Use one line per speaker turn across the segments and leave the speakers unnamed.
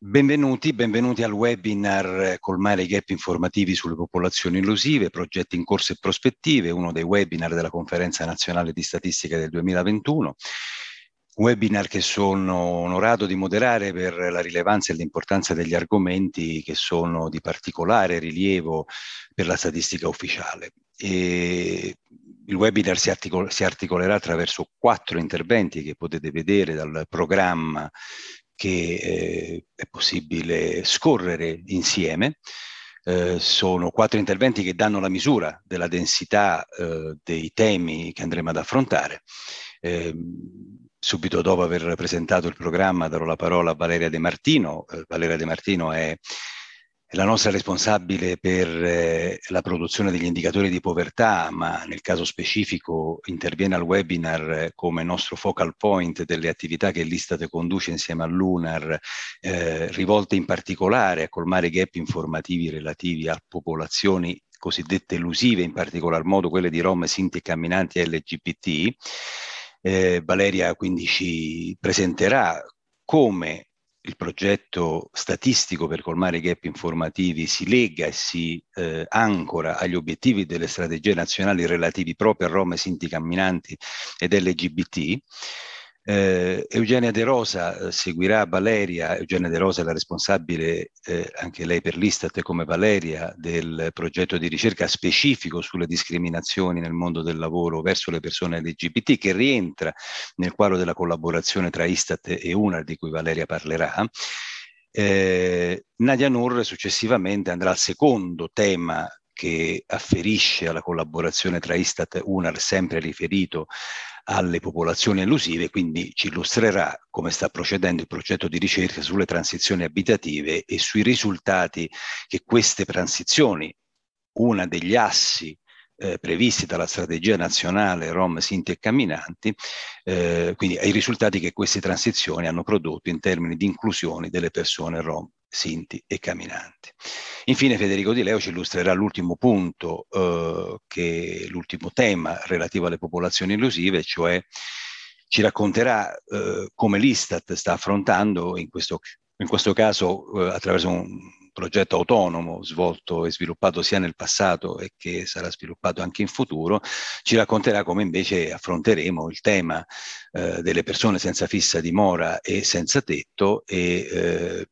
Benvenuti, benvenuti al webinar Colmare i gap informativi sulle popolazioni illusive, progetti in corso e prospettive, uno dei webinar della Conferenza Nazionale di Statistica del 2021. Webinar che sono onorato di moderare per la rilevanza e l'importanza degli argomenti che sono di particolare rilievo per la statistica ufficiale. E il webinar si, articol si, articolerà attraverso quattro interventi che potete vedere dal programma che eh, è possibile scorrere insieme. Eh, sono quattro interventi che danno la misura della densità eh, dei temi che andremo ad affrontare. Ehm, subito dopo aver presentato il programma darò la parola a Valeria De Martino. Eh, Valeria De Martino è la nostra responsabile per eh, la produzione degli indicatori di povertà, ma nel caso specifico interviene al webinar eh, come nostro focal point delle attività che l'Istat conduce insieme a Lunar, eh, rivolte in particolare a colmare gap informativi relativi a popolazioni cosiddette elusive, in particolar modo quelle di Rom, Sinti e Camminanti LGBT. Eh, Valeria quindi ci presenterà come il progetto statistico per colmare i gap informativi si lega e si eh, ancora agli obiettivi delle strategie nazionali relativi proprio a Roma e Sinti Camminanti ed LGBT, eh, Eugenia De Rosa eh, seguirà Valeria, Eugenia De Rosa è la responsabile eh, anche lei per l'Istat come Valeria del progetto di ricerca specifico sulle discriminazioni nel mondo del lavoro verso le persone LGBT che rientra nel quadro della collaborazione tra Istat e UNAR di cui Valeria parlerà. Eh, Nadia Nur successivamente andrà al secondo tema che afferisce alla collaborazione tra Istat e UNAR, sempre riferito alle popolazioni elusive, quindi ci illustrerà come sta procedendo il progetto di ricerca sulle transizioni abitative e sui risultati che queste transizioni, una degli assi eh, previsti dalla strategia nazionale Rom, Sinti e Camminanti, eh, quindi ai risultati che queste transizioni hanno prodotto in termini di inclusione delle persone Rom. Sinti e Camminanti. Infine Federico Di Leo ci illustrerà l'ultimo punto, eh, che, l'ultimo tema relativo alle popolazioni illusive, cioè ci racconterà eh, come l'Istat sta affrontando, in questo, in questo caso eh, attraverso un progetto autonomo svolto e sviluppato sia nel passato e che sarà sviluppato anche in futuro, ci racconterà come invece affronteremo il tema eh, delle persone senza fissa dimora e senza tetto e eh,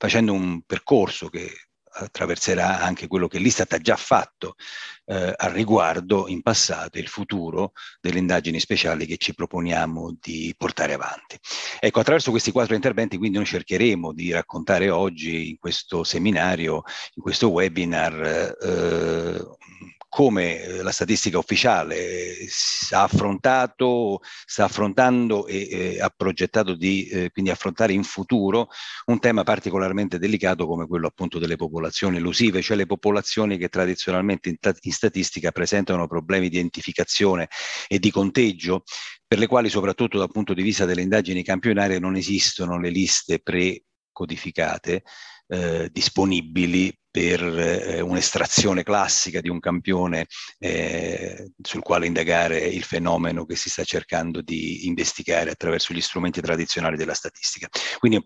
facendo un percorso che attraverserà anche quello che l'Istat ha già fatto eh, al riguardo in passato e il futuro delle indagini speciali che ci proponiamo di portare avanti. Ecco, attraverso questi quattro interventi quindi noi cercheremo di raccontare oggi in questo seminario, in questo webinar, eh, come eh, la statistica ufficiale ha eh, affrontato, sta affrontando e, e ha progettato di eh, quindi affrontare in futuro un tema particolarmente delicato come quello appunto delle popolazioni elusive, cioè le popolazioni che tradizionalmente in, in statistica presentano problemi di identificazione e di conteggio per le quali soprattutto dal punto di vista delle indagini campionarie non esistono le liste pre codificate eh, disponibili per eh, un'estrazione classica di un campione eh, sul quale indagare il fenomeno che si sta cercando di investigare attraverso gli strumenti tradizionali della statistica. Quindi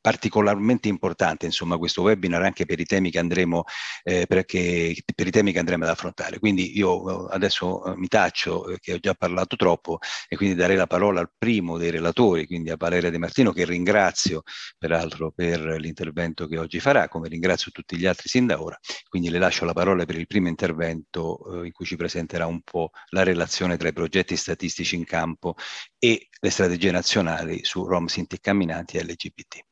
particolarmente importante insomma, questo webinar anche per i temi che andremo, eh, perché, per temi che andremo ad affrontare. Quindi io eh, adesso eh, mi taccio eh, che ho già parlato troppo e quindi darei la parola al primo dei relatori, quindi a Valeria De Martino che ringrazio peraltro per l'intervento che oggi farà, come ringrazio tutti gli altri sin da ora. Quindi le lascio la parola per il primo intervento eh, in cui ci presenterà un po' la relazione tra i progetti statistici in campo e le strategie nazionali su Rom, Sinti e Camminanti e LGBT.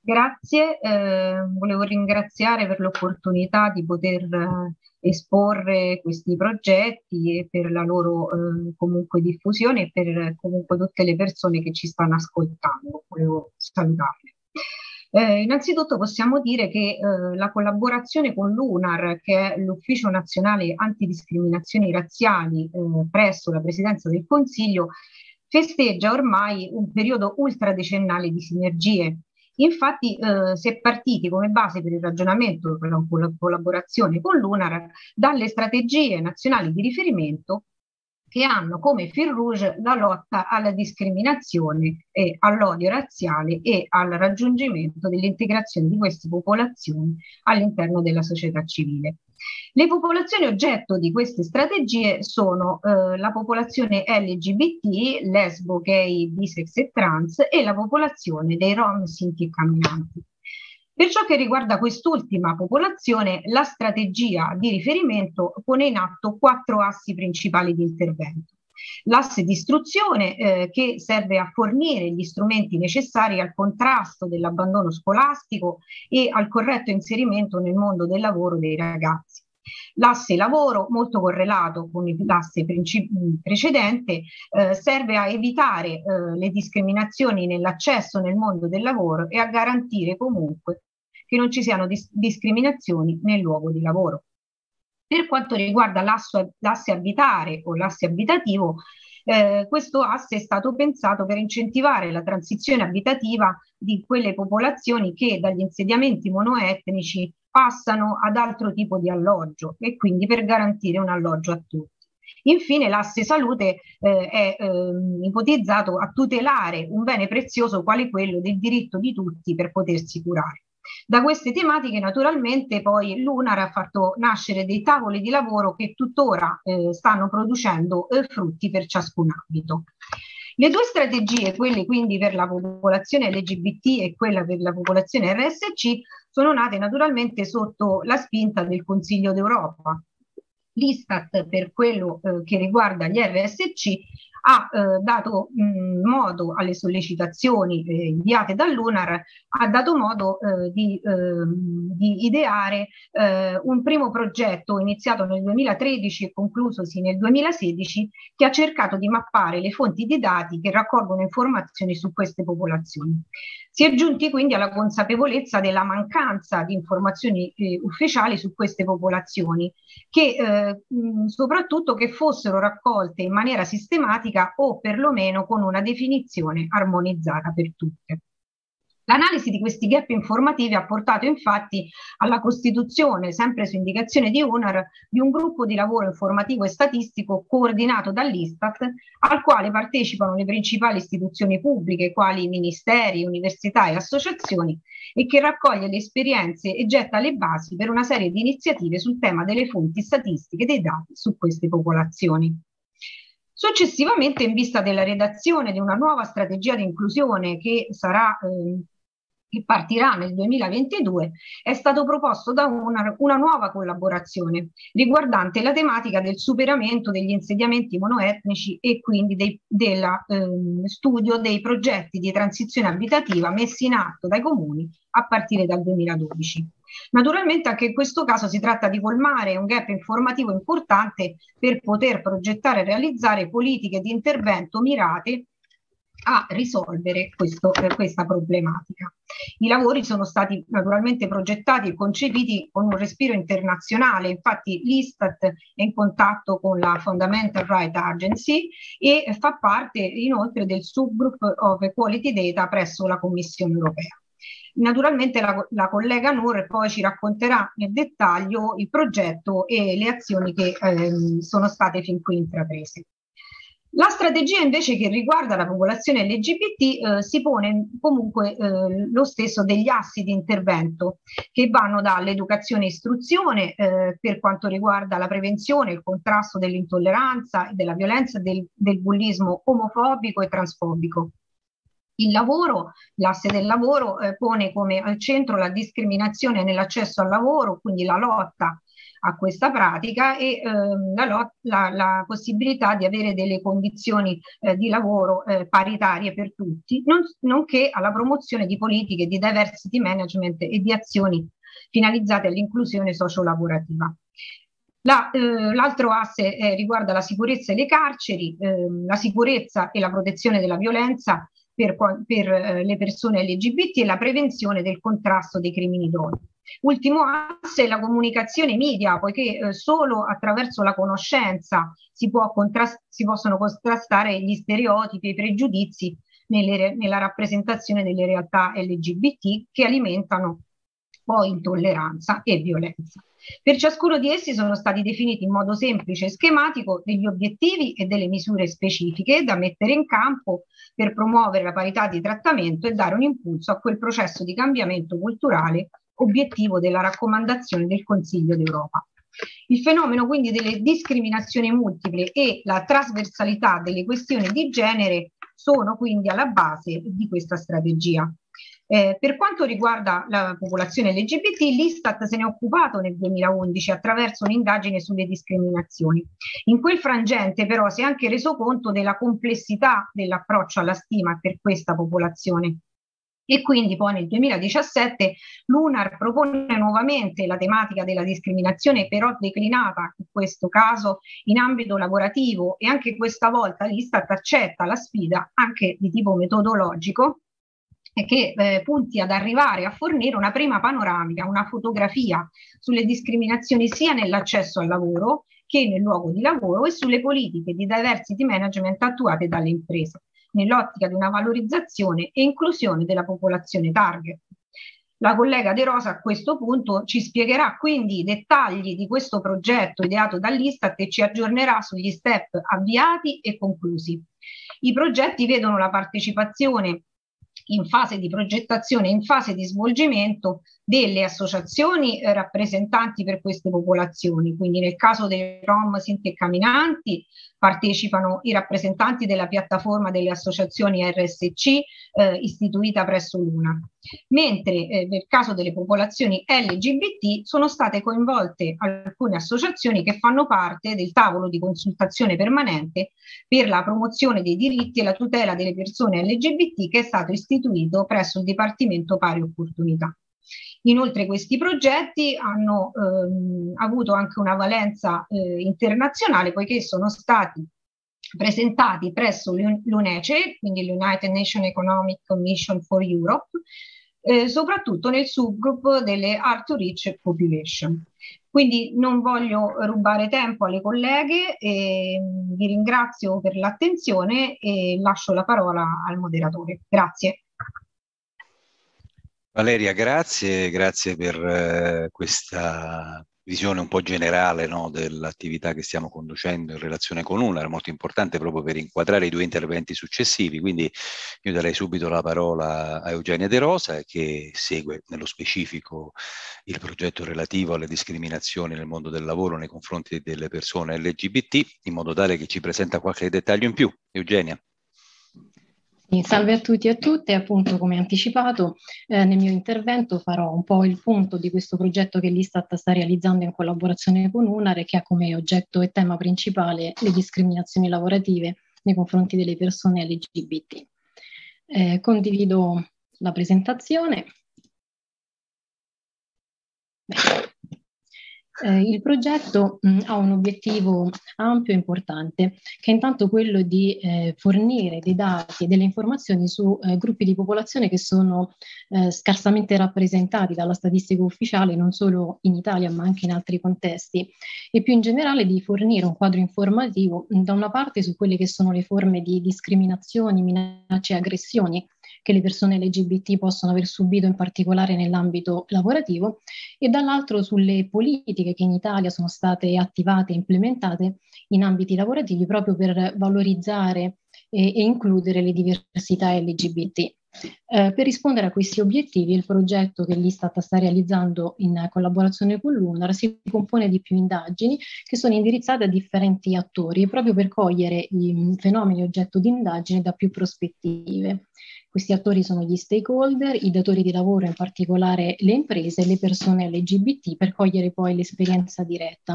Grazie, eh, volevo ringraziare per l'opportunità di poter eh, esporre questi progetti e per la loro eh, comunque diffusione e per comunque tutte le persone che ci stanno ascoltando. Volevo salutarle. Eh, innanzitutto possiamo dire che eh, la collaborazione con l'UNAR, che è l'Ufficio Nazionale Antidiscriminazioni Razziali eh, presso la Presidenza del Consiglio, festeggia ormai un periodo ultradecennale di sinergie. Infatti eh, si è partiti come base per il ragionamento, per la collaborazione con l'UNAR, dalle strategie nazionali di riferimento che hanno come fil rouge la lotta alla discriminazione e all'odio razziale e al raggiungimento dell'integrazione di queste popolazioni all'interno della società civile. Le popolazioni oggetto di queste strategie sono eh, la popolazione LGBT, lesbo, gay, bisex e trans e la popolazione dei rom, sinti e camminanti. Per ciò che riguarda quest'ultima popolazione, la strategia di riferimento pone in atto quattro assi principali di intervento. L'asse di istruzione eh, che serve a fornire gli strumenti necessari al contrasto dell'abbandono scolastico e al corretto inserimento nel mondo del lavoro dei ragazzi. L'asse lavoro, molto correlato con l'asse mm, precedente, eh, serve a evitare eh, le discriminazioni nell'accesso nel mondo del lavoro e a garantire comunque che non ci siano dis- discriminazioni nel luogo di lavoro. Per quanto riguarda l'asse abitare o l'asse abitativo, eh, questo asse è stato pensato per incentivare la transizione abitativa di quelle popolazioni che dagli insediamenti monoetnici passano ad altro tipo di alloggio e quindi per garantire un alloggio a tutti. Infine l'asse salute eh, è eh, ipotizzato a tutelare un bene prezioso quale quello del diritto di tutti per potersi curare. Da queste tematiche naturalmente poi l'UNAR ha fatto nascere dei tavoli di lavoro che tuttora eh, stanno producendo eh, frutti per ciascun ambito. Le due strategie, quelle quindi per la popolazione LGBT e quella per la popolazione RSC, sono nate naturalmente sotto la spinta del Consiglio d'Europa, l'Istat per quello eh, che riguarda gli RSC ha eh, dato mh, mm, modo alle sollecitazioni eh, inviate dall'UNAR, ha dato modo eh, di, ehm, di, ideare eh, un primo progetto iniziato nel 2013 e conclusosi nel 2016 che ha cercato di mappare le fonti di dati che raccolgono informazioni su queste popolazioni. Si è giunti quindi alla consapevolezza della mancanza di informazioni eh, ufficiali su queste popolazioni, che, eh, mh, soprattutto che fossero raccolte in maniera sistematica o perlomeno con una definizione armonizzata per tutte. L'analisi di questi gap informativi ha portato infatti alla costituzione, sempre su indicazione di UNAR, di un gruppo di lavoro informativo e statistico coordinato dall'Istat, al quale partecipano le principali istituzioni pubbliche, quali ministeri, università e associazioni, e che raccoglie le esperienze e getta le basi per una serie di iniziative sul tema delle fonti statistiche dei dati su queste popolazioni. Successivamente, in vista della redazione di una nuova strategia di inclusione che sarà eh, che partirà nel 2022, è stato proposto da una, una, nuova collaborazione riguardante la tematica del superamento degli insediamenti monoetnici e quindi del eh, studio dei progetti di transizione abitativa messi in atto dai comuni a partire dal 2012. Naturalmente anche in questo caso si tratta di colmare un gap informativo importante per poter progettare e realizzare politiche di intervento mirate a risolvere questo, eh, questa problematica. I lavori sono stati naturalmente progettati e concepiti con un respiro internazionale, infatti l'Istat è in contatto con la Fundamental Rights Agency e fa parte inoltre del subgroup of quality data presso la Commissione europea. Naturalmente la, la collega Nur poi ci racconterà nel dettaglio il progetto e le azioni che ehm, sono state fin qui intraprese. La strategia invece che riguarda la popolazione LGBT eh, si pone comunque eh, lo stesso degli assi di intervento che vanno dall'educazione e istruzione eh, per quanto riguarda la prevenzione, il contrasto dell'intolleranza e della violenza del, del bullismo omofobico e transfobico. Il lavoro, l'asse del lavoro eh, pone come al centro la discriminazione nell'accesso al lavoro, quindi la lotta a questa pratica e ehm, la, la, la, possibilità di avere delle condizioni eh, di lavoro eh, paritarie per tutti, non, nonché alla promozione di politiche di diversity management e di azioni finalizzate all'inclusione sociolavorativa. L'altro la, eh, asse eh, riguarda la sicurezza e le carceri, ehm, la sicurezza e la protezione della violenza per, per eh, le persone LGBT e la prevenzione del contrasto dei crimini d'odio. Ultimo asse è la comunicazione media, poiché eh, solo attraverso la conoscenza si, contrast- si, possono contrastare gli stereotipi e i pregiudizi re- nella rappresentazione delle realtà LGBT che alimentano poi intolleranza e violenza. Per ciascuno di essi sono stati definiti in modo semplice e schematico degli obiettivi e delle misure specifiche da mettere in campo per promuovere la parità di trattamento e dare un impulso a quel processo di cambiamento culturale obiettivo della raccomandazione del Consiglio d'Europa. Il fenomeno quindi delle discriminazioni multiple e la trasversalità delle questioni di genere sono quindi alla base di questa strategia. Eh, per quanto riguarda la popolazione LGBT, l'Istat se ne è occupato nel 2011 attraverso un'indagine sulle discriminazioni. In quel frangente però si è anche reso conto della complessità dell'approccio alla stima per questa popolazione. E quindi poi nel 2017 l'UNAR propone nuovamente la tematica della discriminazione, però declinata in questo caso in ambito lavorativo e anche questa volta l'Istat accetta la sfida anche di tipo metodologico che eh, punti ad arrivare a fornire una prima panoramica, una fotografia sulle discriminazioni sia nell'accesso al lavoro che nel luogo di lavoro e sulle politiche di diversity management attuate dalle imprese nell'ottica di una valorizzazione e inclusione della popolazione target. La collega De Rosa a questo punto ci spiegherà quindi i dettagli di questo progetto ideato dall'Istat e ci aggiornerà sugli step avviati e conclusi. I progetti vedono la partecipazione in fase di progettazione e in fase di svolgimento delle associazioni eh, rappresentanti per queste popolazioni. Quindi nel caso dei Rom Sinte Camminanti partecipano i rappresentanti della piattaforma delle associazioni RSC eh, istituita presso l'UNA, mentre eh, nel caso delle popolazioni LGBT sono state coinvolte alcune associazioni che fanno parte del tavolo di consultazione permanente per la promozione dei diritti e la tutela delle persone LGBT che è stato istituito presso il Dipartimento Pari Opportunità. Inoltre questi progetti hanno ehm, avuto anche una valenza eh, internazionale poiché sono stati presentati presso l'UNECE, quindi l'United Nations Economic Commission for Europe, eh, soprattutto nel subgruppo delle hard to reach population. Quindi non voglio rubare tempo alle colleghe, e vi ringrazio per l'attenzione e lascio la parola al moderatore. Grazie.
Valeria, grazie, grazie per eh, questa visione un po' generale no, dell'attività che stiamo conducendo in relazione con UNAR, molto importante proprio per inquadrare i due interventi successivi. Quindi io darei subito la parola a Eugenia De Rosa che segue nello specifico il progetto relativo alle discriminazioni nel mondo del lavoro nei confronti delle persone LGBT, in modo tale che ci presenta qualche dettaglio in più. Eugenia.
Salve a tutti e a tutte, appunto come anticipato eh, nel mio intervento farò un po' il punto di questo progetto che l'Istat sta realizzando in collaborazione con UNARE che ha come oggetto e tema principale le discriminazioni lavorative nei confronti delle persone LGBT. Eh, condivido la presentazione. Beh. Eh, il progetto mh, mm, ha un obiettivo ampio e importante, che è intanto quello di eh, fornire dei dati e delle informazioni su eh, gruppi di popolazione che sono eh, scarsamente rappresentati dalla statistica ufficiale non solo in Italia ma anche in altri contesti e più in generale di fornire un quadro informativo mh, mm, da una parte su quelle che sono le forme di discriminazioni, minacce e aggressioni che le persone LGBT possono aver subito in particolare nell'ambito lavorativo e dall'altro sulle politiche che in Italia sono state attivate e implementate in ambiti lavorativi proprio per valorizzare e, eh, e includere le diversità LGBT. Eh, per rispondere a questi obiettivi, il progetto che l'Istat sta realizzando in collaborazione con l'UNAR si compone di più indagini che sono indirizzate a differenti attori proprio per cogliere i mm, fenomeni oggetto di indagine da più prospettive. Questi attori sono gli stakeholder, i datori di lavoro, in particolare le imprese e le persone LGBT, per cogliere poi l'esperienza diretta.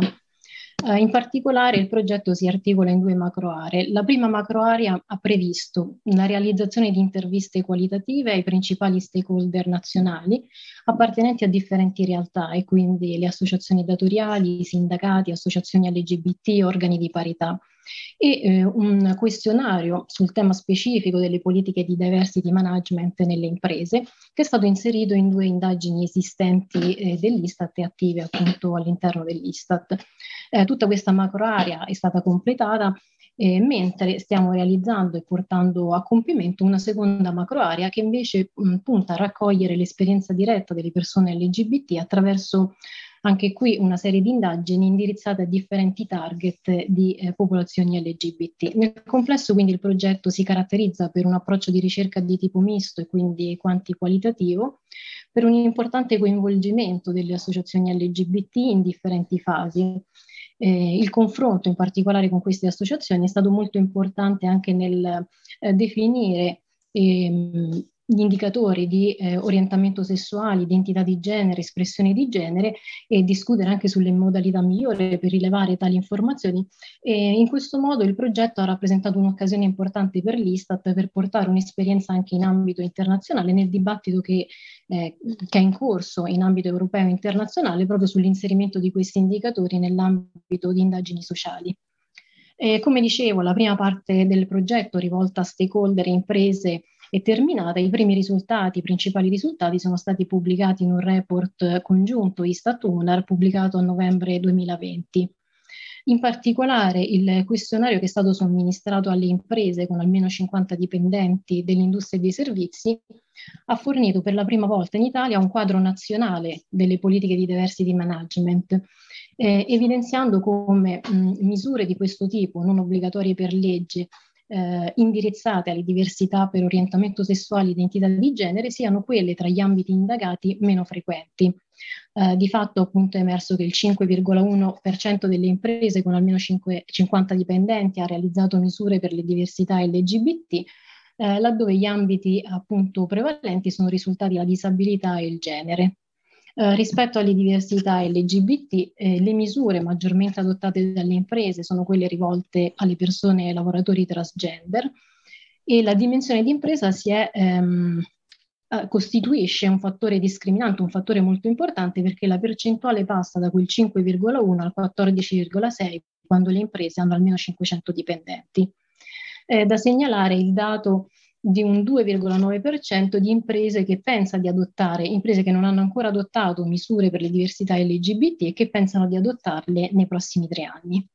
Eh, in particolare il progetto si articola in due macro aree. La prima macro area ha previsto la realizzazione di interviste qualitative ai principali stakeholder nazionali appartenenti a differenti realtà e quindi le associazioni datoriali, i sindacati, associazioni LGBT, organi di parità e eh, un questionario sul tema specifico delle politiche di diversity management nelle imprese che è stato inserito in due indagini esistenti eh, dell'Istat e attive appunto all'interno dell'Istat. Eh, tutta questa macro area è stata completata eh, mentre stiamo realizzando e portando a compimento una seconda macro area che invece mh, punta a raccogliere l'esperienza diretta delle persone LGBT attraverso anche qui una serie di indagini indirizzate a differenti target di eh, popolazioni LGBT. Nel complesso quindi il progetto si caratterizza per un approccio di ricerca di tipo misto e quindi quanti-qualitativo, per un importante coinvolgimento delle associazioni LGBT in differenti fasi. Eh, il confronto in particolare con queste associazioni è stato molto importante anche nel eh, definire ehm, gli indicatori di eh, orientamento sessuale, identità di genere, espressione di genere e discutere anche sulle modalità migliori per rilevare tali informazioni. E in questo modo il progetto ha rappresentato un'occasione importante per l'Istat per portare un'esperienza anche in ambito internazionale nel dibattito che, eh, che è in corso in ambito europeo e internazionale proprio sull'inserimento di questi indicatori nell'ambito di indagini sociali. Eh, come dicevo, la prima parte del progetto rivolta a stakeholder e imprese è terminata. I primi risultati, i principali risultati sono stati pubblicati in un report congiunto Istat-UNAR pubblicato a novembre 2020. In particolare il questionario che è stato somministrato alle imprese con almeno 50 dipendenti dell'industria e dei servizi ha fornito per la prima volta in Italia un quadro nazionale delle politiche di diversity management, eh, evidenziando come mh, misure di questo tipo, non obbligatorie per legge, eh, indirizzate alle diversità per orientamento sessuale e identità di genere siano quelle tra gli ambiti indagati meno frequenti. Eh, di fatto appunto è emerso che il 5,1% delle imprese con almeno 5, 50 dipendenti ha realizzato misure per le diversità LGBT, eh, laddove gli ambiti appunto prevalenti sono risultati la disabilità e il genere. Eh, rispetto alle diversità LGBT, eh, le misure maggiormente adottate dalle imprese sono quelle rivolte alle persone e ai lavoratori transgender e la dimensione di impresa si è ehm, eh, costituisce un fattore discriminante, un fattore molto importante perché la percentuale passa da quel 5,1 al 14,6 quando le imprese hanno almeno 500 dipendenti. Eh, da segnalare il dato di un 2,9% di imprese che pensa di adottare, imprese che non hanno ancora adottato misure per le diversità LGBT e che pensano di adottarle nei prossimi tre anni.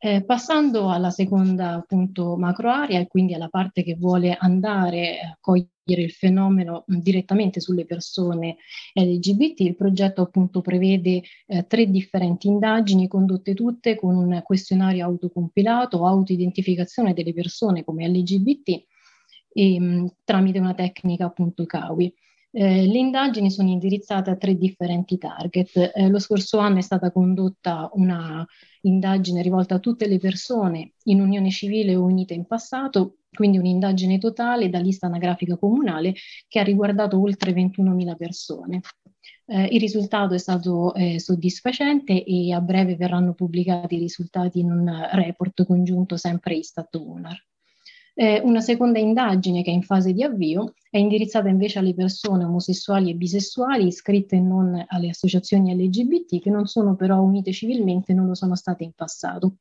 Eh, passando alla seconda appunto macro area e quindi alla parte che vuole andare a cogliere il fenomeno mh, direttamente sulle persone LGBT, il progetto appunto prevede eh, tre differenti indagini condotte tutte con un questionario autocompilato, autoidentificazione delle persone come LGBT e, mh, tramite una tecnica appunto CAWI. Eh, le indagini sono indirizzate a tre differenti target. Eh, lo scorso anno è stata condotta una indagine rivolta a tutte le persone in unione civile o unite in passato, quindi un'indagine totale da lista anagrafica comunale che ha riguardato oltre 21.000 persone. Eh, il risultato è stato eh, soddisfacente e a breve verranno pubblicati i risultati in un report congiunto sempre Istat-UNAR. Eh, una seconda indagine che è in fase di avvio è indirizzata invece alle persone omosessuali e bisessuali iscritte e non alle associazioni LGBT che non sono però unite civilmente e non lo sono state in passato.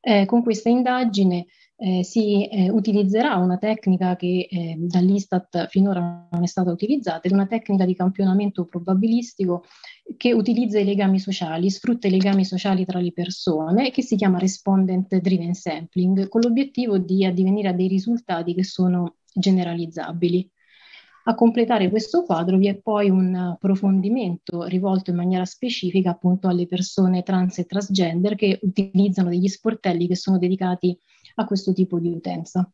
Eh, con questa indagine eh, si eh, utilizzerà una tecnica che eh, dall'Istat finora non è stata utilizzata, ed è una tecnica di campionamento probabilistico che utilizza i legami sociali, sfrutta i legami sociali tra le persone, che si chiama Respondent Driven Sampling, con l'obiettivo di addivenire a dei risultati che sono generalizzabili. A completare questo quadro vi è poi un approfondimento rivolto in maniera specifica appunto alle persone trans e transgender che utilizzano degli sportelli che sono dedicati a a questo tipo di utenza.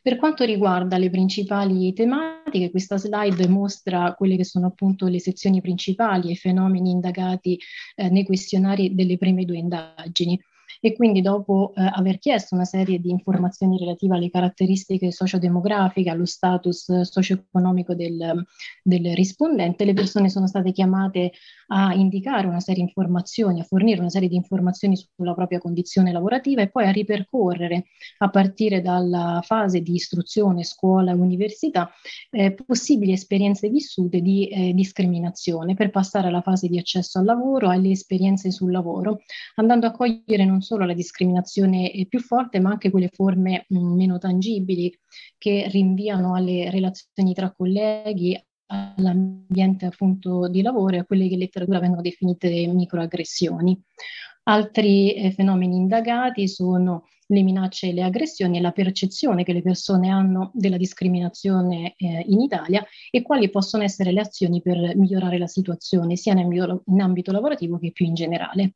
Per quanto riguarda le principali tematiche, questa slide mostra quelle che sono appunto le sezioni principali e i fenomeni indagati eh, nei questionari delle prime due indagini e quindi dopo eh, aver chiesto una serie di informazioni relative alle caratteristiche sociodemografiche, allo status eh, socio-economico del, del rispondente, le persone sono state chiamate a indicare una serie di informazioni, a fornire una serie di informazioni sulla propria condizione lavorativa e poi a ripercorrere a partire dalla fase di istruzione, scuola, università, eh, possibili esperienze vissute di eh, discriminazione per passare alla fase di accesso al lavoro, alle esperienze sul lavoro, andando a cogliere non solo la discriminazione eh, più forte, ma anche quelle forme meno tangibili che rinviano alle relazioni tra colleghi, all'ambiente appunto di lavoro e a quelle che in letteratura vengono definite microaggressioni. Altri eh, fenomeni indagati sono le minacce e le aggressioni e la percezione che le persone hanno della discriminazione eh, in Italia e quali possono essere le azioni per migliorare la situazione sia in ambito, in ambito lavorativo che più in generale.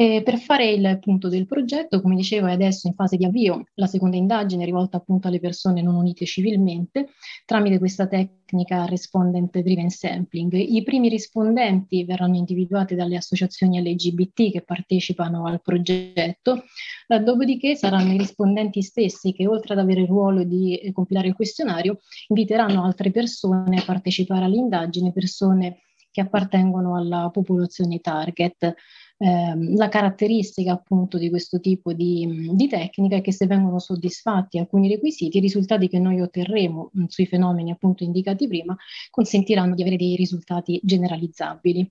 E per fare il punto del progetto, come dicevo, è adesso in fase di avvio la seconda indagine rivolta appunto alle persone non unite civilmente tramite questa tecnica respondent driven sampling. I primi rispondenti verranno individuati dalle associazioni LGBT che partecipano al progetto, eh, dopodiché saranno i rispondenti stessi che oltre ad avere il ruolo di eh, compilare il questionario, inviteranno altre persone a partecipare all'indagine, persone che appartengono alla popolazione target eh, la caratteristica appunto di questo tipo di, di tecnica è che se vengono soddisfatti alcuni requisiti, i risultati che noi otterremo mh, mm, sui fenomeni appunto indicati prima consentiranno di avere dei risultati generalizzabili.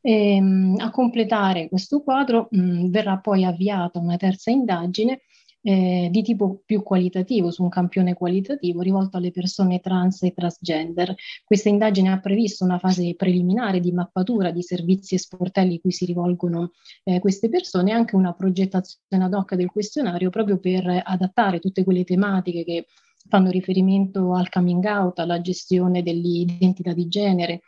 E, ehm, mh, a completare questo quadro mh, mm, verrà poi avviata una terza indagine eh, di tipo più qualitativo, su un campione qualitativo rivolto alle persone trans e transgender. Questa indagine ha previsto una fase preliminare di mappatura di servizi e sportelli cui si rivolgono eh, queste persone e anche una progettazione ad hoc del questionario proprio per adattare tutte quelle tematiche che fanno riferimento al coming out, alla gestione dell'identità di genere,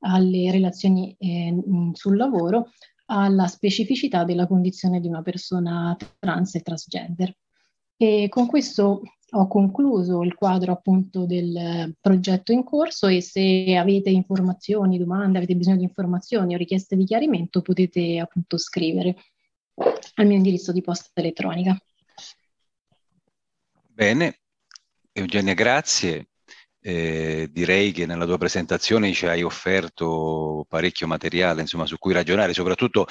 alle relazioni eh, sul lavoro alla specificità della condizione di una persona trans e transgender. E con questo ho concluso il quadro appunto del progetto in corso e se avete informazioni, domande, avete bisogno di informazioni o richieste di chiarimento potete appunto scrivere al mio indirizzo di posta elettronica.
Bene, Eugenia grazie, eh, direi che nella tua presentazione ci hai offerto parecchio materiale insomma, su cui ragionare, soprattutto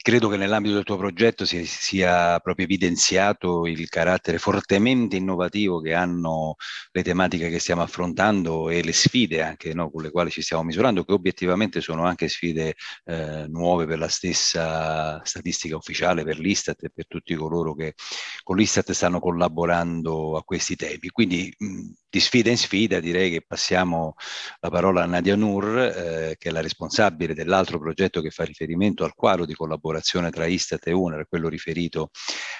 credo che nell'ambito del tuo progetto si, sia proprio evidenziato il carattere fortemente innovativo che hanno le tematiche che stiamo affrontando e le sfide anche no, con le quali ci stiamo misurando, che obiettivamente sono anche sfide eh, nuove per la stessa statistica ufficiale, per l'Istat e per tutti coloro che con l'Istat stanno collaborando a questi temi. Quindi mh, di sfida in sfida direi che passiamo la parola a Nadia Nur, eh, che è la responsabile dell'altro progetto che fa riferimento al quadro di collaborazione tra Istat e UNER, quello riferito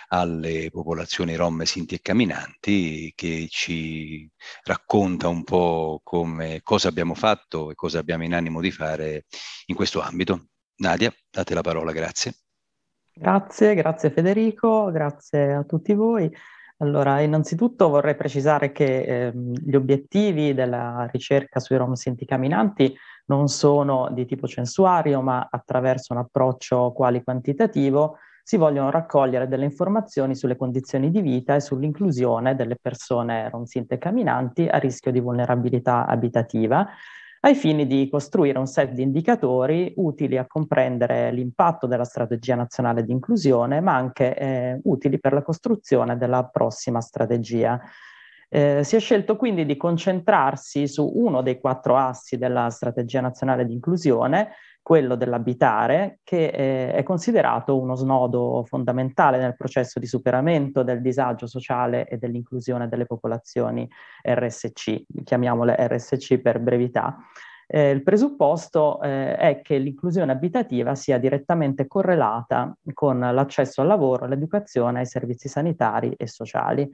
alle popolazioni rom, sinti e camminanti, che ci racconta un po' come, cosa abbiamo fatto e cosa abbiamo in animo di fare in questo ambito. Nadia, date la parola, grazie.
Grazie, grazie Federico, grazie a tutti voi. Allora, innanzitutto vorrei precisare che ehm, gli obiettivi della ricerca sui rom camminanti non sono di tipo censuario, ma attraverso un approccio quali quantitativo si vogliono raccogliere delle informazioni sulle condizioni di vita e sull'inclusione delle persone rom camminanti a rischio di vulnerabilità abitativa ai fini di costruire un set di indicatori utili a comprendere l'impatto della strategia nazionale di inclusione, ma anche eh, utili per la costruzione della prossima strategia. Eh, si è scelto quindi di concentrarsi su uno dei quattro assi della strategia nazionale di inclusione, quello dell'abitare, che eh, è considerato uno snodo fondamentale nel processo di superamento del disagio sociale e dell'inclusione delle popolazioni RSC, chiamiamole RSC per brevità. Eh, il presupposto eh, è che l'inclusione abitativa sia direttamente correlata con l'accesso al lavoro, all'educazione, ai servizi sanitari e sociali.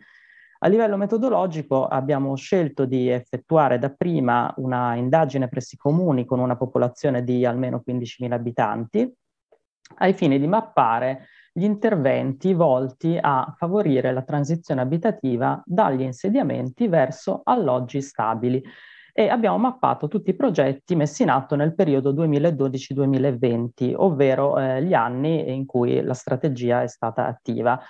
A livello metodologico abbiamo scelto di effettuare dapprima una indagine presso i comuni con una popolazione di almeno 15.000 abitanti, ai fini di mappare gli interventi volti a favorire la transizione abitativa dagli insediamenti verso alloggi stabili e abbiamo mappato tutti i progetti messi in atto nel periodo 2012-2020, ovvero eh, gli anni in cui la strategia è stata attiva.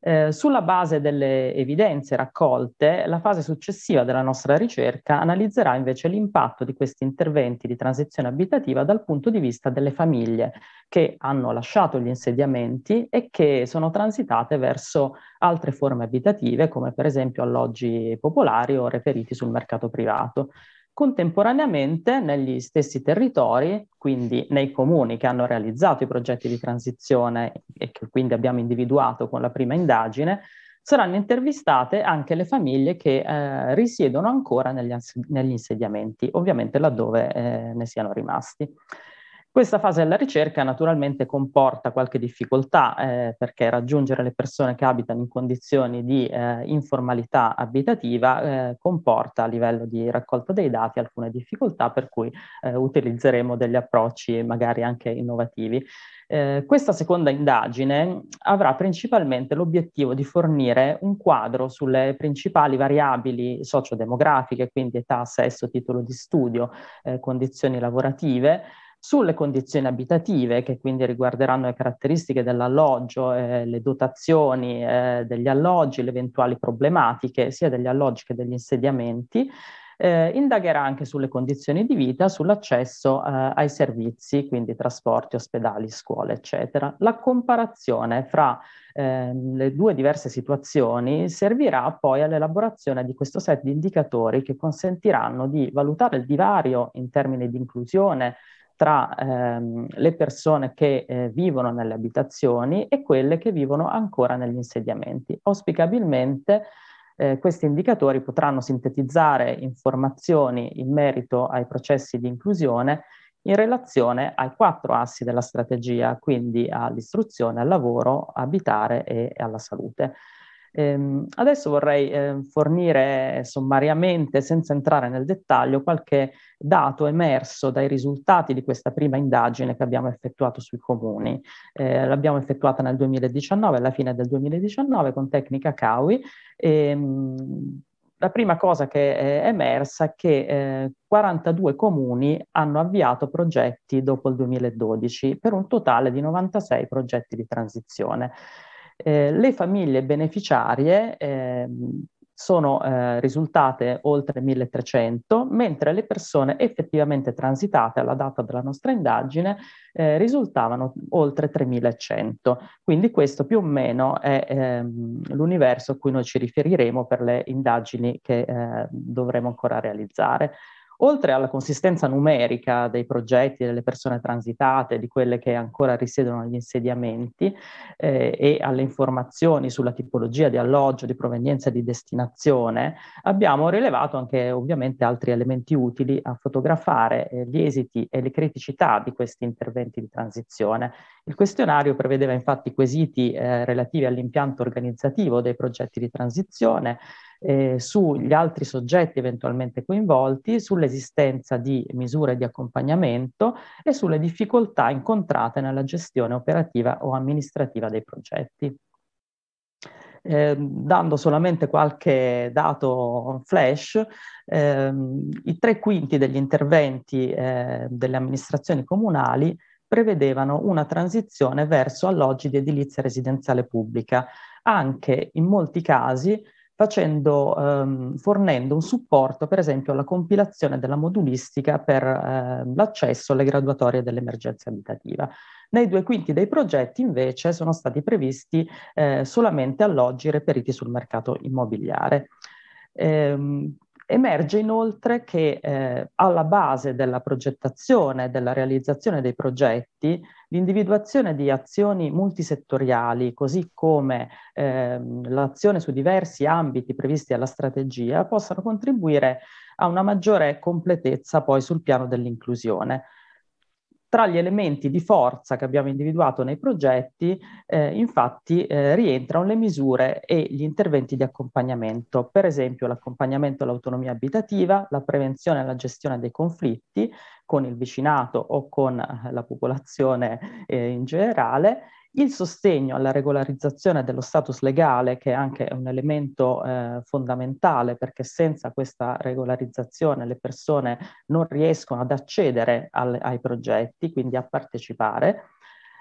Eh, sulla base delle evidenze raccolte, la fase successiva della nostra ricerca analizzerà invece l'impatto di questi interventi di transizione abitativa dal punto di vista delle famiglie che hanno lasciato gli insediamenti e che sono transitate verso altre forme abitative, come per esempio alloggi popolari o reperiti sul mercato privato. Contemporaneamente negli stessi territori, quindi nei comuni che hanno realizzato i progetti di transizione e che quindi abbiamo individuato con la prima indagine, saranno intervistate anche le famiglie che eh, risiedono ancora negli, negli, insediamenti, ovviamente laddove eh, ne siano rimasti. Questa fase della ricerca naturalmente comporta qualche difficoltà eh, perché raggiungere le persone che abitano in condizioni di eh, informalità abitativa eh, comporta a livello di raccolta dei dati alcune difficoltà per cui eh, utilizzeremo degli approcci magari anche innovativi. Eh, questa seconda indagine avrà principalmente l'obiettivo di fornire un quadro sulle principali variabili sociodemografiche, quindi età, sesso, titolo di studio, eh, condizioni lavorative, sulle condizioni abitative, che quindi riguarderanno le caratteristiche dell'alloggio, eh, le dotazioni eh, degli alloggi, le eventuali problematiche sia degli alloggi che degli insediamenti. Eh, indagherà anche sulle condizioni di vita, sull'accesso eh, ai servizi, quindi trasporti, ospedali, scuole, eccetera. La comparazione fra eh, le due diverse situazioni servirà poi all'elaborazione di questo set di indicatori che consentiranno di valutare il divario in termini di inclusione tra ehm, le persone che eh, vivono nelle abitazioni e quelle che vivono ancora negli insediamenti. Auspicabilmente eh, questi indicatori potranno sintetizzare informazioni in merito ai processi di inclusione in relazione ai quattro assi della strategia, quindi all'istruzione, al lavoro, abitare e alla salute. Ehm, adesso vorrei eh, fornire sommariamente, senza entrare nel dettaglio, qualche dato emerso dai risultati di questa prima indagine che abbiamo effettuato sui comuni. Eh, l'abbiamo effettuata nel 2019, alla fine del 2019, con Tecnica Caui. Ehm, la prima cosa che è emersa è che eh, 42 comuni hanno avviato progetti dopo il 2012 per un totale di 96 progetti di transizione. Eh, le famiglie beneficiarie eh, sono eh, risultate oltre 1300, mentre le persone effettivamente transitate alla data della nostra indagine eh, risultavano oltre 3100. Quindi questo più o meno è ehm, l'universo a cui noi ci riferiremo per le indagini che eh, dovremo ancora realizzare. Oltre alla consistenza numerica dei progetti delle persone transitate, di quelle che ancora risiedono negli insediamenti eh, e alle informazioni sulla tipologia di alloggio, di provenienza e di destinazione, abbiamo rilevato anche ovviamente altri elementi utili a fotografare eh, gli esiti e le criticità di questi interventi di transizione il questionario prevedeva infatti quesiti eh, relativi all'impianto organizzativo dei progetti di transizione, eh, sugli altri soggetti eventualmente coinvolti, sull'esistenza di misure di accompagnamento e sulle difficoltà incontrate nella gestione operativa o amministrativa dei progetti. Eh, dando solamente qualche dato flash, ehm, i tre quinti degli interventi eh, delle amministrazioni comunali prevedevano una transizione verso alloggi di edilizia residenziale pubblica, anche in molti casi facendo, ehm, fornendo un supporto per esempio alla compilazione della modulistica per eh, l'accesso alle graduatorie dell'emergenza abitativa. Nei due quinti dei progetti invece sono stati previsti eh, solamente alloggi reperiti sul mercato immobiliare. Ehm, Emerge inoltre che eh, alla base della progettazione e della realizzazione dei progetti l'individuazione di azioni multisettoriali, così come eh, l'azione su diversi ambiti previsti alla strategia, possano contribuire a una maggiore completezza poi sul piano dell'inclusione. Tra gli elementi di forza che abbiamo individuato nei progetti, eh, infatti, eh, rientrano le misure e gli interventi di accompagnamento, per esempio l'accompagnamento all'autonomia abitativa, la prevenzione e la gestione dei conflitti con il vicinato o con eh, la popolazione eh, in generale il sostegno alla regolarizzazione dello status legale, che è anche un elemento eh, fondamentale perché senza questa regolarizzazione le persone non riescono ad accedere al, ai progetti, quindi a partecipare.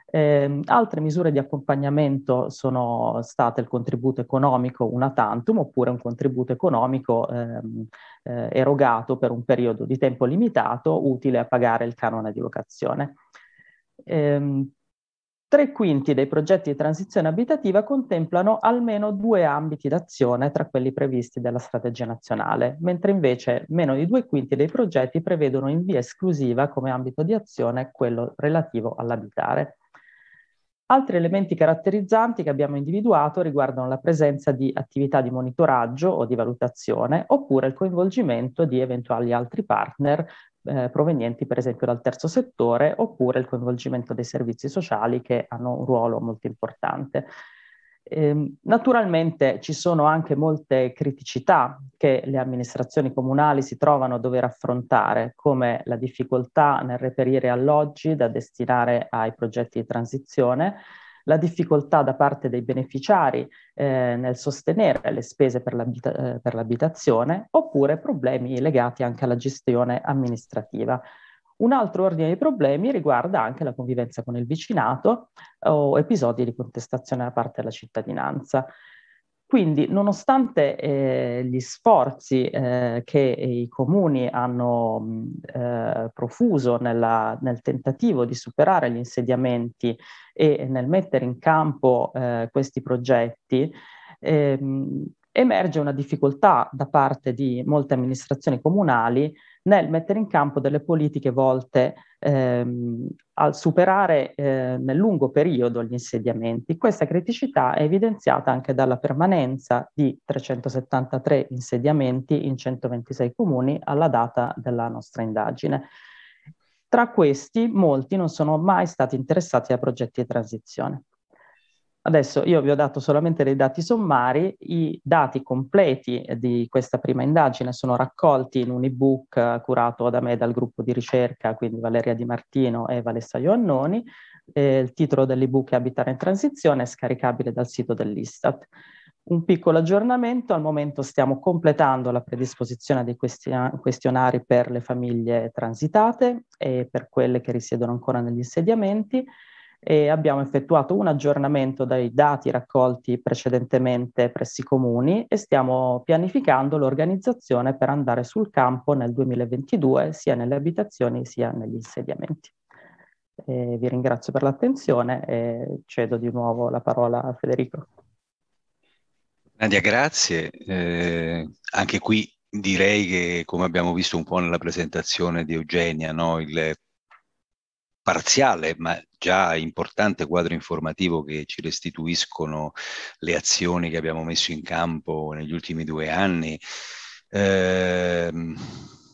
Eh, altre misure di accompagnamento sono state il contributo economico una tantum oppure un contributo economico ehm, eh, erogato per un periodo di tempo limitato utile a pagare il canone di locazione. Eh, Tre quinti dei progetti di transizione abitativa contemplano almeno due ambiti d'azione tra quelli previsti dalla strategia nazionale, mentre invece meno di due quinti dei progetti prevedono in via esclusiva come ambito di azione quello relativo all'abitare. Altri elementi caratterizzanti che abbiamo individuato riguardano la presenza di attività di monitoraggio o di valutazione, oppure il coinvolgimento di eventuali altri partner eh, provenienti per esempio dal terzo settore oppure il coinvolgimento dei servizi sociali che hanno un ruolo molto importante. Ehm, naturalmente ci sono anche molte criticità che le amministrazioni comunali si trovano a dover affrontare, come la difficoltà nel reperire alloggi da destinare ai progetti di transizione, la difficoltà da parte dei beneficiari eh, nel sostenere le spese per, l'abita- eh, per l'abitazione, oppure problemi legati anche alla gestione amministrativa. Un altro ordine di problemi riguarda anche la convivenza con il vicinato o episodi di contestazione da parte della cittadinanza. Quindi, nonostante eh, gli sforzi eh, che i comuni hanno eh, profuso nella, nel tentativo di superare gli insediamenti e nel mettere in campo eh, questi progetti, ehm, emerge una difficoltà da parte di molte amministrazioni comunali nel mettere in campo delle politiche volte ehm, al superare eh, nel lungo periodo gli insediamenti. Questa criticità è evidenziata anche dalla permanenza di 373 insediamenti in 126 comuni alla data della nostra indagine. Tra questi molti non sono mai stati interessati a progetti di transizione. Adesso io vi ho dato solamente dei dati sommari, i dati completi di questa prima indagine sono raccolti in un ebook eh, curato da me dal gruppo di ricerca, quindi Valeria Di Martino e Valessa Ioannoni. Eh, il titolo dell'ebook è Abitare in transizione, è scaricabile dal sito dell'Istat. Un piccolo aggiornamento, al momento stiamo completando la predisposizione dei questionari per le famiglie transitate e per quelle che risiedono ancora negli insediamenti e abbiamo effettuato un aggiornamento dai dati raccolti precedentemente presso i comuni e stiamo pianificando l'organizzazione per andare sul campo nel 2022 sia nelle abitazioni sia negli insediamenti. E vi ringrazio per l'attenzione e cedo di nuovo la parola a Federico.
Nadia, grazie. Eh, anche qui direi che, come abbiamo visto un po' nella presentazione di Eugenia, no, il parziale ma già importante quadro informativo che ci restituiscono le azioni che abbiamo messo in campo negli ultimi due anni. Ehm,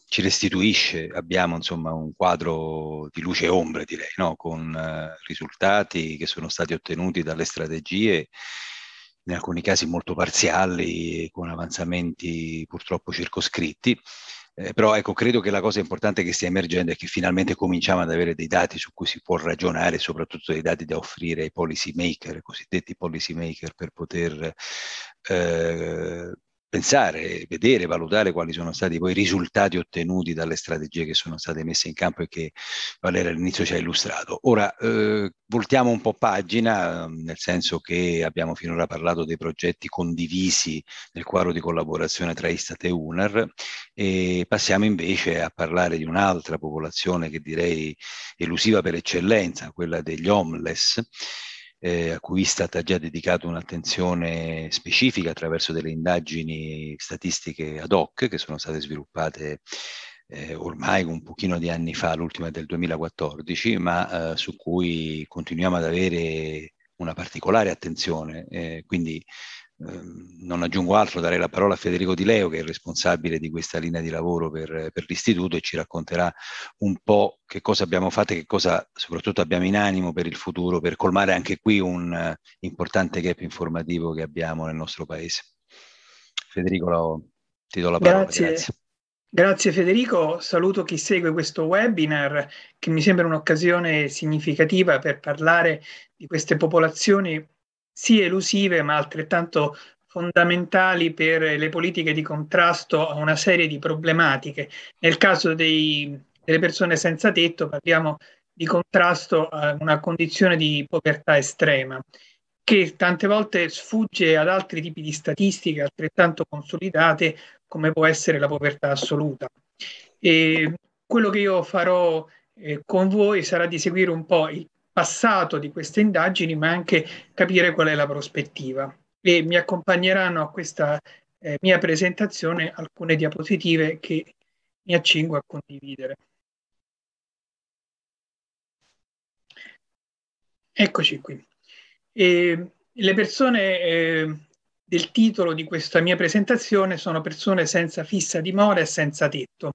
ci restituisce, abbiamo insomma un quadro di luce e ombre direi, no? con eh, risultati che sono stati ottenuti dalle strategie, in alcuni casi molto parziali, con avanzamenti purtroppo circoscritti, eh, però ecco, credo che la cosa importante che stia emergendo è che finalmente cominciamo ad avere dei dati su cui si può ragionare, soprattutto dei dati da offrire ai policy maker, cosiddetti policy maker, per poter eh, pensare, vedere, valutare quali sono stati poi i risultati ottenuti dalle strategie che sono state messe in campo e che Valeria all'inizio ci ha illustrato. Ora eh, voltiamo un po' pagina, ehm, nel senso che abbiamo finora parlato dei progetti condivisi nel quadro di collaborazione tra Istat e UNAR e passiamo invece a parlare di un'altra popolazione che direi elusiva per eccellenza, quella degli homeless eh, a cui è stata già dedicata un'attenzione specifica attraverso delle indagini statistiche ad hoc che sono state sviluppate eh, ormai un pochino di anni fa, l'ultima del 2014, ma eh, su cui continuiamo ad avere una particolare attenzione. Eh, quindi Ehm, non aggiungo altro, darei la parola a Federico Di Leo che è il responsabile di questa linea di lavoro per, per l'istituto e ci racconterà un po' che cosa abbiamo fatto e che cosa soprattutto abbiamo in animo per il futuro per colmare anche qui un eh, importante gap informativo che abbiamo nel nostro paese. Federico, ti do la parola. Grazie. Grazie.
Grazie Federico, saluto chi segue questo webinar che mi sembra un'occasione significativa per parlare di queste popolazioni sì elusive ma altrettanto fondamentali per le politiche di contrasto a una serie di problematiche. Nel caso dei, delle persone senza tetto parliamo di contrasto a una condizione di povertà estrema che tante volte sfugge ad altri tipi di statistiche altrettanto consolidate come può essere la povertà assoluta. E quello che io farò eh, con voi sarà di seguire un po' il passato di queste indagini, ma anche capire qual è la prospettiva. E mi accompagneranno a questa eh, mia presentazione alcune diapositive che mi accingo a condividere. Eccoci qui. E le persone eh, del titolo di questa mia presentazione sono persone senza fissa dimora e senza tetto.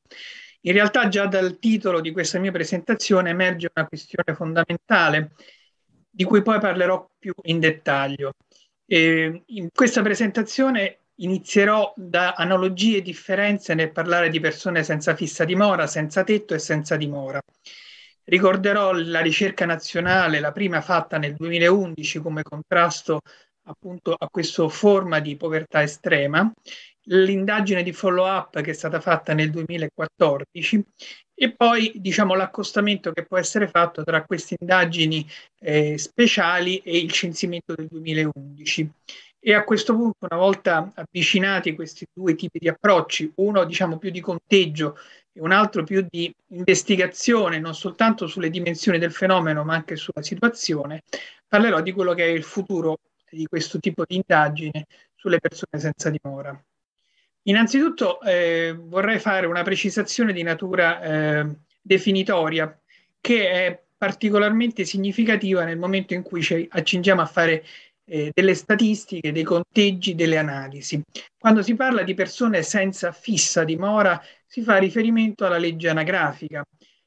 In realtà già dal titolo di questa mia presentazione emerge una questione fondamentale di cui poi parlerò più in dettaglio. Eh, in questa presentazione inizierò da analogie e differenze nel parlare di persone senza fissa dimora, senza tetto e senza dimora. Ricorderò la ricerca nazionale, la prima fatta nel 2011 come contrasto appunto a questa forma di povertà estrema, l'indagine di follow-up che è stata fatta nel 2014 e poi diciamo, l'accostamento che può essere fatto tra queste indagini eh, speciali e il censimento del 2011. E a questo punto, una volta avvicinati questi due tipi di approcci, uno diciamo più di conteggio e un altro più di investigazione, non soltanto sulle dimensioni del fenomeno, ma anche sulla situazione, parlerò di quello che è il futuro parte di questo tipo di indagine sulle persone senza dimora. Innanzitutto eh, vorrei fare una precisazione di natura eh, definitoria che è particolarmente significativa nel momento in cui ci accingiamo a fare eh, delle statistiche, dei conteggi, delle analisi. Quando si parla di persone senza fissa dimora si fa riferimento alla legge anagrafica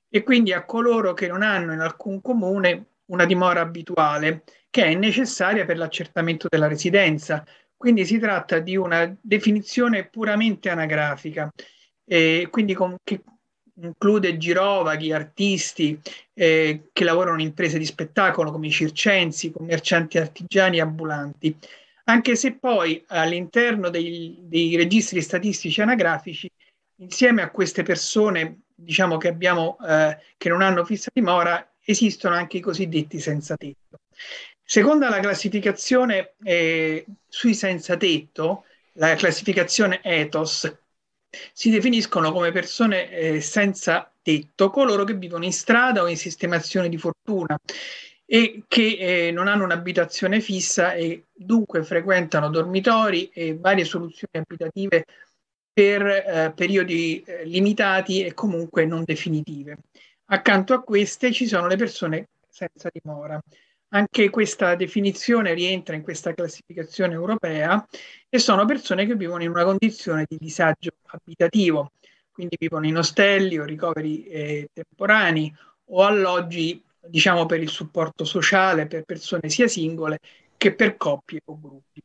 e quindi a coloro che non hanno in alcun comune una dimora abituale che è necessaria per l'accertamento della residenza. Quindi si tratta di una definizione puramente anagrafica, eh, quindi con, che include girovaghi, artisti eh, che lavorano in imprese di spettacolo come i circensi, commercianti artigiani e ambulanti, anche se poi all'interno dei, dei registri statistici anagrafici, insieme a queste persone diciamo, che, abbiamo, eh, che non hanno fissa dimora, esistono anche i cosiddetti senza tetto. Seconda la classificazione eh, sui senza tetto, la classificazione ethos, si definiscono come persone eh, senza tetto coloro che vivono in strada o in sistemazione di fortuna e che eh, non hanno un'abitazione fissa e dunque frequentano dormitori e varie soluzioni abitative per eh, periodi eh, limitati e comunque non definitive. Accanto a queste ci sono le persone senza dimora. Anche questa definizione rientra in questa classificazione europea e sono persone che vivono in una condizione di disagio abitativo, quindi vivono in ostelli o ricoveri eh, temporanei o alloggi diciamo per il supporto sociale per persone sia singole che per coppie o gruppi.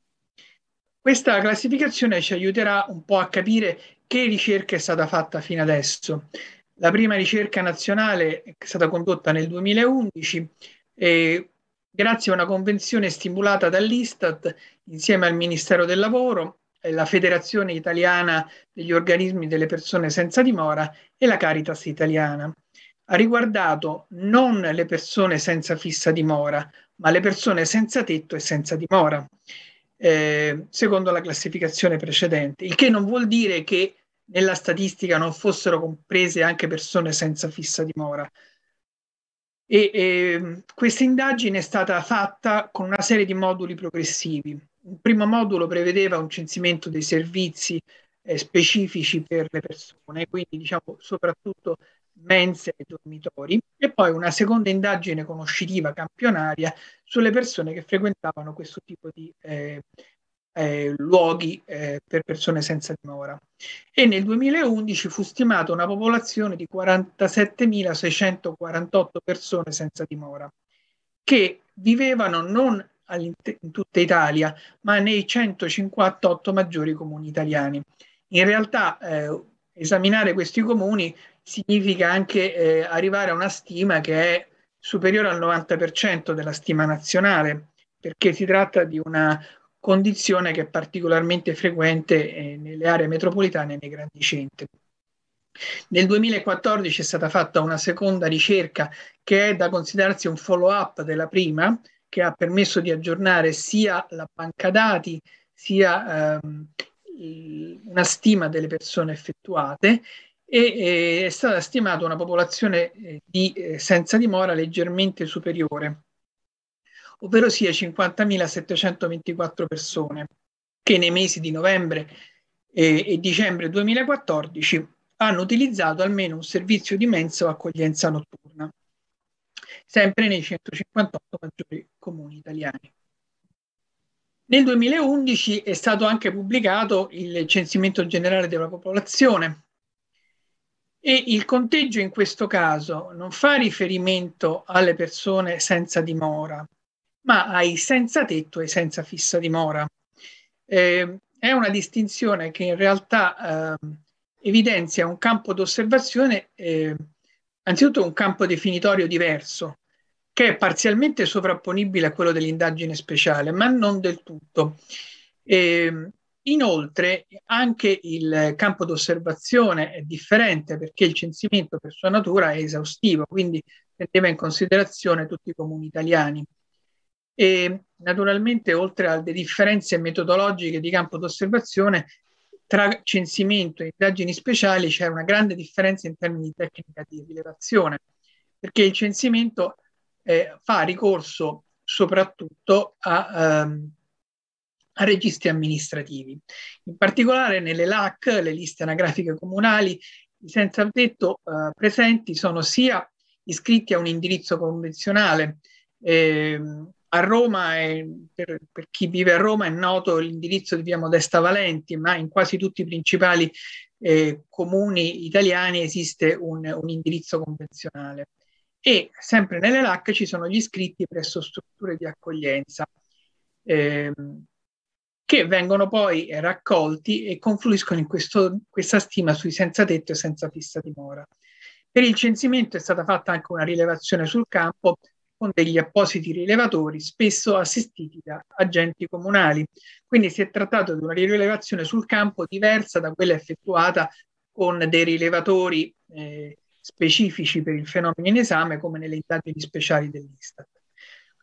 Questa classificazione ci aiuterà un po' a capire che ricerca è stata fatta fino adesso. La prima ricerca nazionale è stata condotta nel 2011 e grazie a una convenzione stimolata dall'Istat insieme al Ministero del Lavoro, la Federazione Italiana degli Organismi delle Persone Senza Dimora e la Caritas Italiana. Ha riguardato non le persone senza fissa dimora, ma le persone senza tetto e senza dimora, eh, secondo la classificazione precedente, il che non vuol dire che nella statistica non fossero comprese anche persone senza fissa dimora, e, e ehm, questa indagine è stata fatta con una serie di moduli progressivi. Il primo modulo prevedeva un censimento dei servizi eh, specifici per le persone, quindi diciamo soprattutto mense e dormitori, e poi una seconda indagine conoscitiva campionaria sulle persone che frequentavano questo tipo di, eh, eh, luoghi eh, per persone senza dimora. E nel 2011 fu stimata una popolazione di 47.648 persone senza dimora, che vivevano non in tutta Italia, ma nei 158 maggiori comuni italiani. In realtà eh, esaminare questi comuni significa anche eh, arrivare a una stima che è superiore al 90% della stima nazionale, perché si tratta di una condizione che è particolarmente frequente eh, nelle aree metropolitane e nei grandi centri. Nel 2014 è stata fatta una seconda ricerca che è da considerarsi un follow-up della prima, che ha permesso di aggiornare sia la banca dati sia ehm, una stima delle persone effettuate e eh, è stata stimata una popolazione eh, di eh, senza dimora leggermente superiore ovvero sia 50.724 persone che nei mesi di novembre e, e dicembre 2014 hanno utilizzato almeno un servizio di mensa o accoglienza notturna, sempre nei 158 maggiori comuni italiani. Nel 2011 è stato anche pubblicato il censimento generale della popolazione e il conteggio in questo caso non fa riferimento alle persone senza dimora, ma ai senza tetto e senza fissa dimora. Eh, è una distinzione che in realtà eh, evidenzia un campo d'osservazione, eh, anzitutto un campo definitorio diverso, che è parzialmente sovrapponibile a quello dell'indagine speciale, ma non del tutto. Eh, inoltre anche il campo d'osservazione è differente perché il censimento per sua natura è esaustivo, quindi prendeva in considerazione tutti i comuni italiani e naturalmente oltre alle differenze metodologiche di campo d'osservazione tra censimento e indagini speciali c'è una grande differenza in termini di tecnica di rilevazione, perché il censimento eh, fa ricorso soprattutto a, ehm, a, registri amministrativi, in particolare nelle LAC, le liste anagrafiche comunali, i senza detto eh, presenti sono sia iscritti a un indirizzo convenzionale, ehm, a Roma, è, per, per, chi vive a Roma, è noto l'indirizzo di via Modesta Valenti, ma in quasi tutti i principali eh, comuni italiani esiste un, un, indirizzo convenzionale. E sempre nelle LAC ci sono gli iscritti presso strutture di accoglienza, eh, che vengono poi raccolti e confluiscono in questo, questa stima sui senza tetto e senza fissa dimora. Per il censimento è stata fatta anche una rilevazione sul campo con degli appositi rilevatori, spesso assistiti da agenti comunali. Quindi si è trattato di una rilevazione sul campo diversa da quella effettuata con dei rilevatori eh, specifici per il fenomeno in esame, come nelle indagini speciali dell'Istat.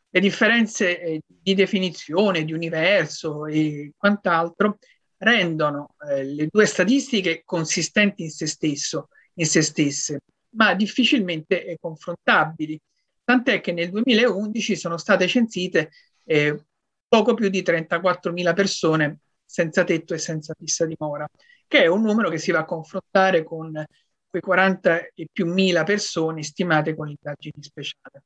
Le differenze eh, di definizione, di universo e quant'altro rendono eh, le due statistiche consistenti in se, stesso, in se stesse, ma difficilmente confrontabili tant'è che nel 2011 sono state censite eh, poco più di 34.000 persone senza tetto e senza fissa dimora, che è un numero che si va a confrontare con quei 40 e più mila persone stimate con indagini speciali.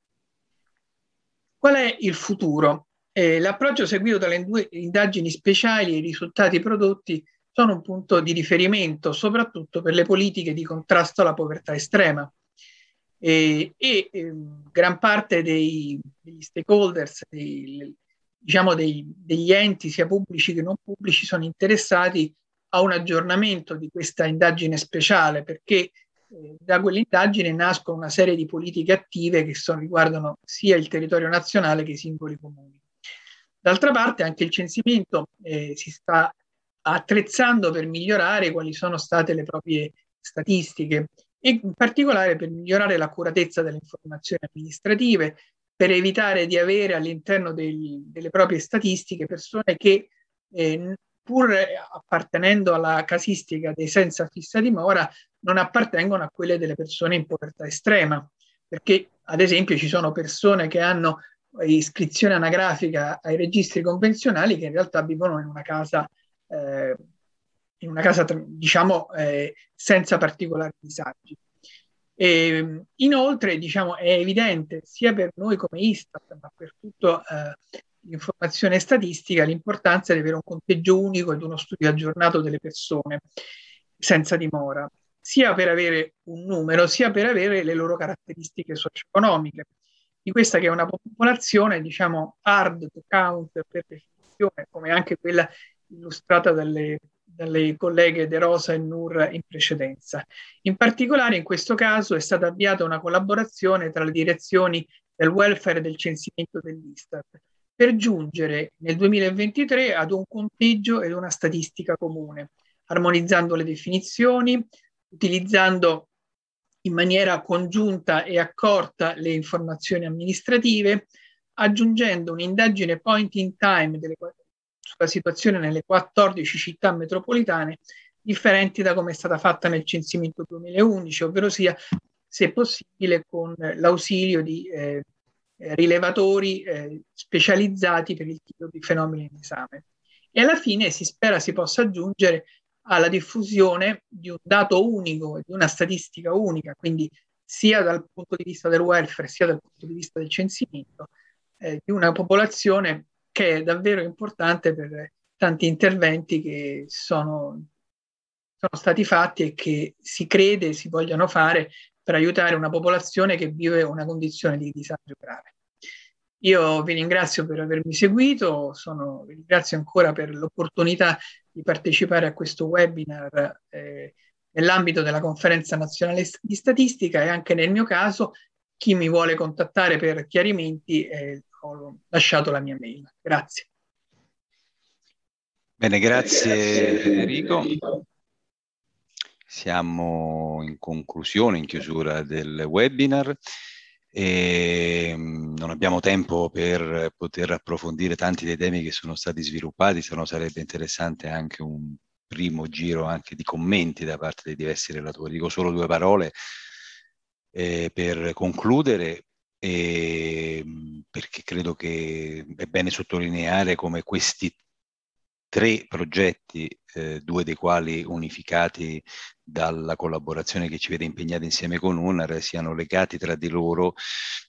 Qual è il futuro? Eh, l'approccio seguito dalle due indagini speciali e i risultati prodotti sono un punto di riferimento, soprattutto per le politiche di contrasto alla povertà estrema, e, e ehm, gran parte dei, degli stakeholders, dei, diciamo dei, degli enti sia pubblici che non pubblici sono interessati a un aggiornamento di questa indagine speciale perché eh, da quell'indagine nascono una serie di politiche attive che sono, riguardano sia il territorio nazionale che i singoli comuni. D'altra parte anche il censimento eh, si sta attrezzando per migliorare quali sono state le proprie statistiche in particolare per migliorare l'accuratezza delle informazioni amministrative, per evitare di avere all'interno del, delle proprie statistiche persone che eh, pur appartenendo alla casistica dei senza fissa dimora non appartengono a quelle delle persone in povertà estrema, perché ad esempio ci sono persone che hanno eh, iscrizione anagrafica ai registri convenzionali che in realtà vivono in una casa eh, in una casa, diciamo, eh, senza particolari disagi. E, ehm, inoltre, diciamo, è evidente sia per noi come Istat, ma per tutta eh, l'informazione statistica, l'importanza di avere un conteggio unico ed uno studio aggiornato delle persone senza dimora, sia per avere un numero, sia per avere le loro caratteristiche socio-economiche. Di questa che è una popolazione, diciamo, hard to count per definizione, come anche quella illustrata dalle dalle colleghe De Rosa e Nur in precedenza. In particolare in questo caso è stata avviata una collaborazione tra le direzioni del welfare e del censimento dell'Istat per giungere nel 2023 ad un conteggio ed una statistica comune, armonizzando le definizioni, utilizzando in maniera congiunta e accorta le informazioni amministrative, aggiungendo un'indagine point in time delle sulla situazione nelle 14 città metropolitane, differenti da come è stata fatta nel censimento 2011, ovvero sia, se possibile, con l'ausilio di eh, rilevatori eh, specializzati per il tipo di fenomeni in esame. E alla fine si spera si possa aggiungere alla diffusione di un dato unico, e di una statistica unica, quindi sia dal punto di vista del welfare sia dal punto di vista del censimento, eh, di una popolazione che è davvero importante per tanti interventi che sono, sono stati fatti e che si crede si vogliono fare per aiutare una popolazione che vive una condizione di disagio grave. Io vi ringrazio per avermi seguito, sono, vi ringrazio ancora per l'opportunità di partecipare a questo webinar eh, nell'ambito della conferenza nazionale di statistica e anche nel mio caso chi mi vuole contattare per chiarimenti eh, ho lasciato la mia mail. Grazie.
Bene, grazie Enrico. Siamo in conclusione, in chiusura del webinar e ehm, non abbiamo tempo per poter approfondire tanti dei temi che sono stati sviluppati, se no sarebbe interessante anche un primo giro anche di commenti da parte dei diversi relatori. Dico solo due parole eh, per concludere Ehm, perché credo che è bene sottolineare come questi tre progetti, eh, due dei quali unificati dalla collaborazione che ci vede impegnati insieme con UNAR, siano legati tra di loro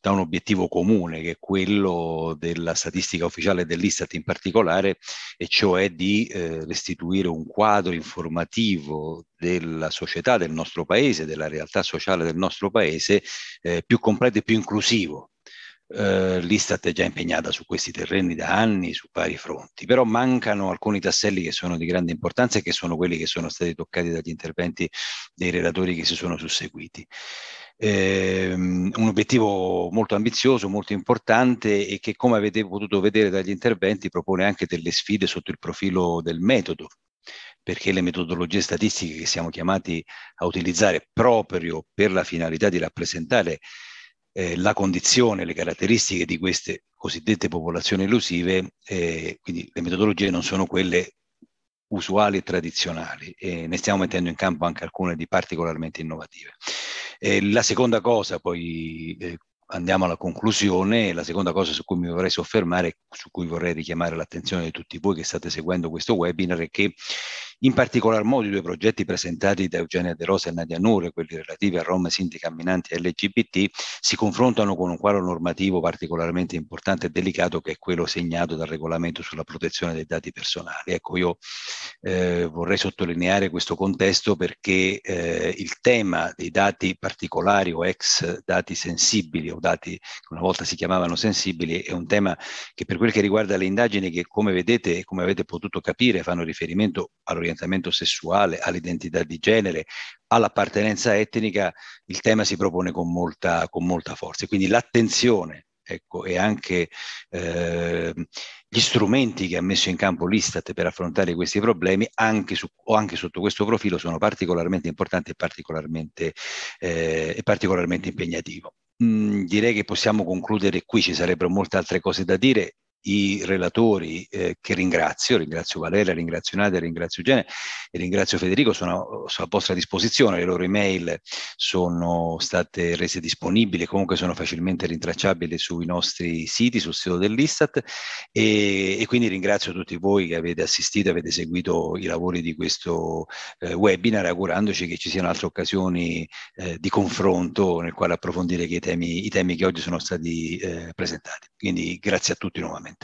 da un obiettivo comune, che è quello della statistica ufficiale dell'Istat in particolare, e cioè di eh, restituire un quadro informativo della società del nostro paese, della realtà sociale del nostro paese, eh, più completo e più inclusivo eh, L'Istat è già impegnata su questi terreni da anni su vari fronti, però mancano alcuni tasselli che sono di grande importanza e che sono quelli che sono stati toccati dagli interventi dei relatori che si sono susseguiti. Eh, un obiettivo molto ambizioso, molto importante e che come avete potuto vedere dagli interventi propone anche delle sfide sotto il profilo del metodo, perché le metodologie statistiche che siamo chiamati a utilizzare proprio per la finalità di rappresentare eh, la condizione, le caratteristiche di queste cosiddette popolazioni elusive, eh, quindi le metodologie non sono quelle usuali e tradizionali e ne stiamo mettendo in campo anche alcune di particolarmente innovative. Eh, la seconda cosa, poi eh, andiamo alla conclusione, la seconda cosa su cui mi vorrei soffermare, su cui vorrei richiamare l'attenzione di tutti voi che state seguendo questo webinar, è che in particolar modo i due progetti presentati da Eugenia De Rosa e Nadia Nure, quelli relativi a Rom, Sinti, Camminanti e LGBT, si confrontano con un quadro normativo particolarmente importante e delicato che è quello segnato dal regolamento sulla protezione dei dati personali. Ecco, io eh, vorrei sottolineare questo contesto perché eh, il tema dei dati particolari o ex dati sensibili o dati che una volta si chiamavano sensibili è un tema che per quel che riguarda le indagini che come vedete e come avete potuto capire fanno riferimento all'orientamento all'orientamento sessuale, all'identità di genere, all'appartenenza etnica, il tema si propone con molta, con molta forza. Quindi l'attenzione ecco, e anche eh, gli strumenti che ha messo in campo l'Istat per affrontare questi problemi, anche su, o anche sotto questo profilo, sono particolarmente importanti e particolarmente, eh, e particolarmente impegnativo. Mm, direi che possiamo concludere qui, ci sarebbero molte altre cose da dire, i relatori eh, che ringrazio, ringrazio Valeria, ringrazio Nadia, ringrazio Gene e ringrazio Federico, sono, sono a vostra disposizione, le loro email sono state rese disponibili, comunque sono facilmente rintracciabili sui nostri siti, sul sito dell'Istat e, e quindi ringrazio tutti voi che avete assistito, avete seguito i lavori di questo eh, webinar, augurandoci che ci siano altre occasioni eh, di confronto nel quale approfondire i temi, i temi, che oggi sono stati eh, presentati. Quindi grazie a tutti nuovamente.